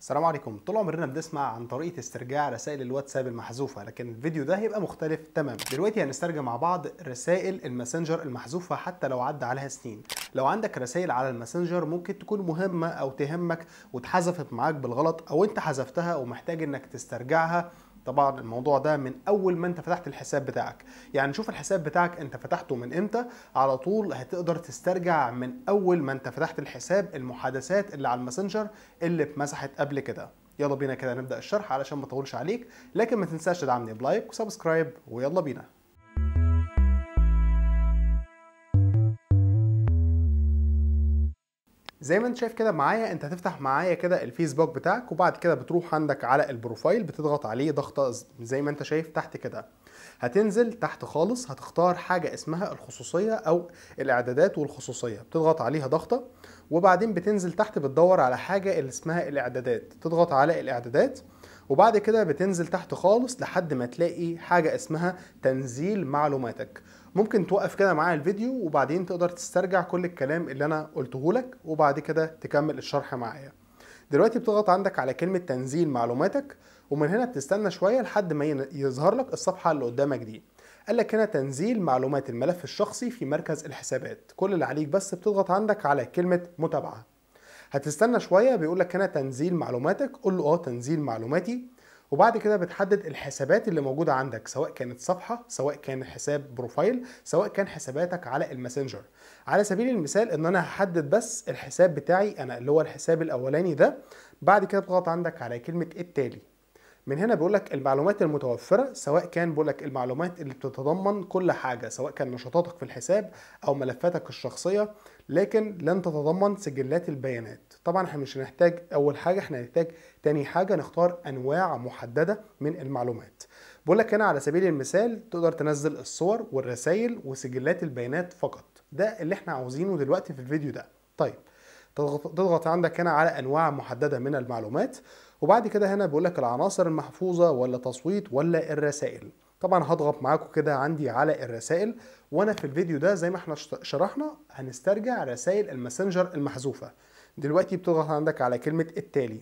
السلام عليكم طول عمرنا بنسمع عن طريقه استرجاع رسائل الواتساب المحذوفه لكن الفيديو ده هيبقى مختلف تماما دلوقتي هنسترجع مع بعض رسائل الماسنجر المحذوفه حتى لو عدى عليها سنين لو عندك رسائل على الماسنجر ممكن تكون مهمه او تهمك واتحذفت معاك بالغلط او انت حذفتها ومحتاج انك تسترجعها طبعا الموضوع ده من اول ما انت فتحت الحساب بتاعك يعني شوف الحساب بتاعك انت فتحته من امتى على طول هتقدر تسترجع من اول ما انت فتحت الحساب المحادثات اللي على الماسنجر اللي اتمسحت قبل كده يلا بينا كده نبدا الشرح علشان ما اطولش عليك لكن ما تنساش تدعمني بلايك وسبسكرايب ويلا بينا زي ما انت شايف كده معايا انت هتفتح معايا كده الفيسبوك بتاعك وبعد كده بتروح عندك على البروفايل بتضغط عليه ضغطه زي ما انت شايف تحت كده هتنزل تحت خالص هتختار حاجه اسمها الخصوصيه او الاعدادات والخصوصيه بتضغط عليها ضغطه وبعدين بتنزل تحت بتدور على حاجه اللي اسمها الاعدادات تضغط على الاعدادات وبعد كده بتنزل تحت خالص لحد ما تلاقي حاجة اسمها تنزيل معلوماتك ممكن توقف كده معايا الفيديو وبعدين تقدر تسترجع كل الكلام اللي انا قلته لك وبعد كده تكمل الشرح معايا دلوقتي بتضغط عندك على كلمة تنزيل معلوماتك ومن هنا بتستنى شوية لحد ما يظهر لك الصفحة اللي قدامك دي قال لك هنا تنزيل معلومات الملف الشخصي في مركز الحسابات كل اللي عليك بس بتضغط عندك على كلمة متابعة هتستنى شويه بيقول لك هنا تنزيل معلوماتك قول له اه تنزيل معلوماتي وبعد كده بتحدد الحسابات اللي موجوده عندك سواء كانت صفحه سواء كان حساب بروفايل سواء كان حساباتك على الماسنجر على سبيل المثال ان انا هحدد بس الحساب بتاعي انا اللي هو الحساب الاولاني ده بعد كده بتضغط عندك على كلمه التالي من هنا بيقول لك المعلومات المتوفره سواء كان بيقول لك المعلومات اللي بتتضمن كل حاجه سواء كان نشاطاتك في الحساب او ملفاتك الشخصيه لكن لن تتضمن سجلات البيانات طبعا احنا مش هنحتاج اول حاجه احنا هنحتاج تاني حاجه نختار انواع محدده من المعلومات بيقول لك هنا على سبيل المثال تقدر تنزل الصور والرسائل وسجلات البيانات فقط ده اللي احنا عاوزينه دلوقتي في الفيديو ده طيب تضغط عندك هنا على انواع محدده من المعلومات وبعد كده هنا بيقول لك العناصر المحفوظه ولا تصويت ولا الرسائل طبعا هضغط معاكم كده عندي على الرسائل وانا في الفيديو ده زي ما احنا شرحنا هنسترجع رسائل الماسنجر المحذوفه دلوقتي بتضغط عندك على كلمه التالي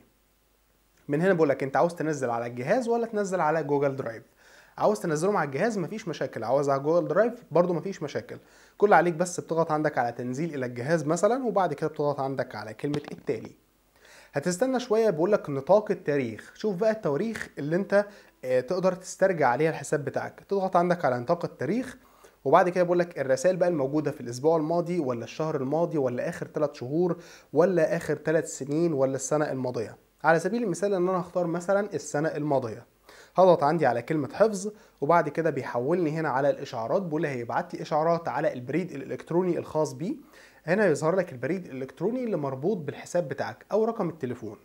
من هنا بيقول لك انت عاوز تنزل على الجهاز ولا تنزل على جوجل درايف عاوز تنزلهم على الجهاز مفيش مشاكل عاوز على جوجل درايف برده مفيش مشاكل كل عليك بس بتضغط عندك على تنزيل الى الجهاز مثلا وبعد كده بتضغط عندك على كلمه التالي هتستنى شويه بيقول لك نطاق التاريخ شوف بقى التواريخ اللي انت آه، تقدر تسترجع عليها الحساب بتاعك تضغط عندك على نطاق التاريخ وبعد كده بيقول لك الرسائل بقى الموجوده في الاسبوع الماضي ولا الشهر الماضي ولا اخر 3 شهور ولا اخر 3 سنين ولا السنه الماضيه على سبيل المثال ان انا هختار مثلا السنه الماضيه هضغط عندي على كلمه حفظ وبعد كده بيحولني هنا على الاشعارات بيقول لي هيبعت لي اشعارات على البريد الالكتروني الخاص بيه هنا يظهر لك البريد الالكتروني اللي مربوط بالحساب بتاعك او رقم التليفون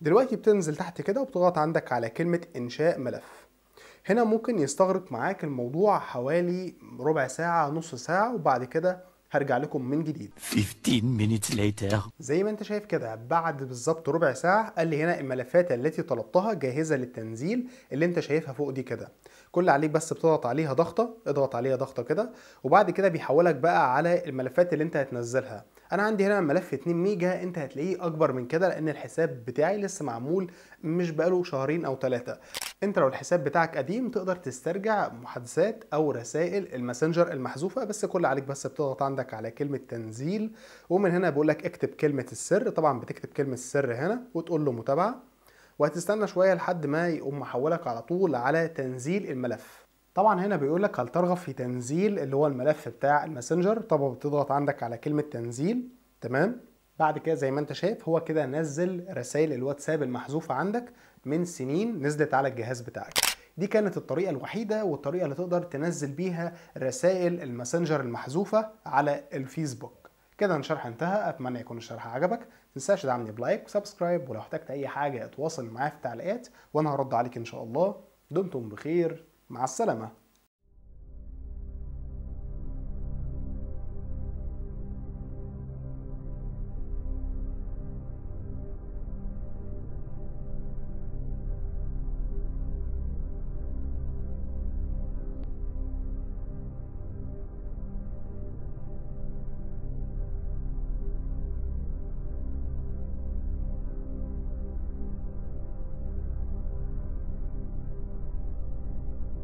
دلوقتي بتنزل تحت كده وبتضغط عندك على كلمه انشاء ملف هنا ممكن يستغرق معاك الموضوع حوالي ربع ساعه نص ساعه وبعد كده هرجع لكم من جديد 15 minutes later زي ما انت شايف كده بعد بالظبط ربع ساعه قال لي هنا الملفات التي طلبتها جاهزه للتنزيل اللي انت شايفها فوق دي كده كل عليك بس بتضغط عليها ضغطه اضغط عليها ضغطه كده وبعد كده بيحولك بقى على الملفات اللي انت هتنزلها انا عندي هنا ملف 2 ميجا انت هتلاقيه اكبر من كده لان الحساب بتاعي لسه معمول مش بقاله شهرين او ثلاثه انت لو الحساب بتاعك قديم تقدر تسترجع محادثات او رسائل الماسنجر المحذوفه بس كل عليك بس بتضغط عندك على كلمه تنزيل ومن هنا بيقول لك اكتب كلمه السر طبعا بتكتب كلمه السر هنا وتقول له متابعه وهتستنى شويه لحد ما يقوم محولك على طول على تنزيل الملف طبعا هنا بيقول لك هل ترغب في تنزيل اللي هو الملف بتاع الماسنجر طبعا بتضغط عندك على كلمه تنزيل تمام بعد كده زي ما انت شايف هو كده نزل رسائل الواتساب المحذوفه عندك من سنين نزلت على الجهاز بتاعك دي كانت الطريقة الوحيدة والطريقة اللي تقدر تنزل بيها رسائل الماسنجر المحذوفة على الفيسبوك كده الشرح انتهى اتمنى يكون الشرح عجبك متنساش تدعمني بلايك وسبسكرايب ولو احتجت اي حاجة اتواصل معايا في التعليقات وانا هرد عليك ان شاء الله دمتم بخير مع السلامة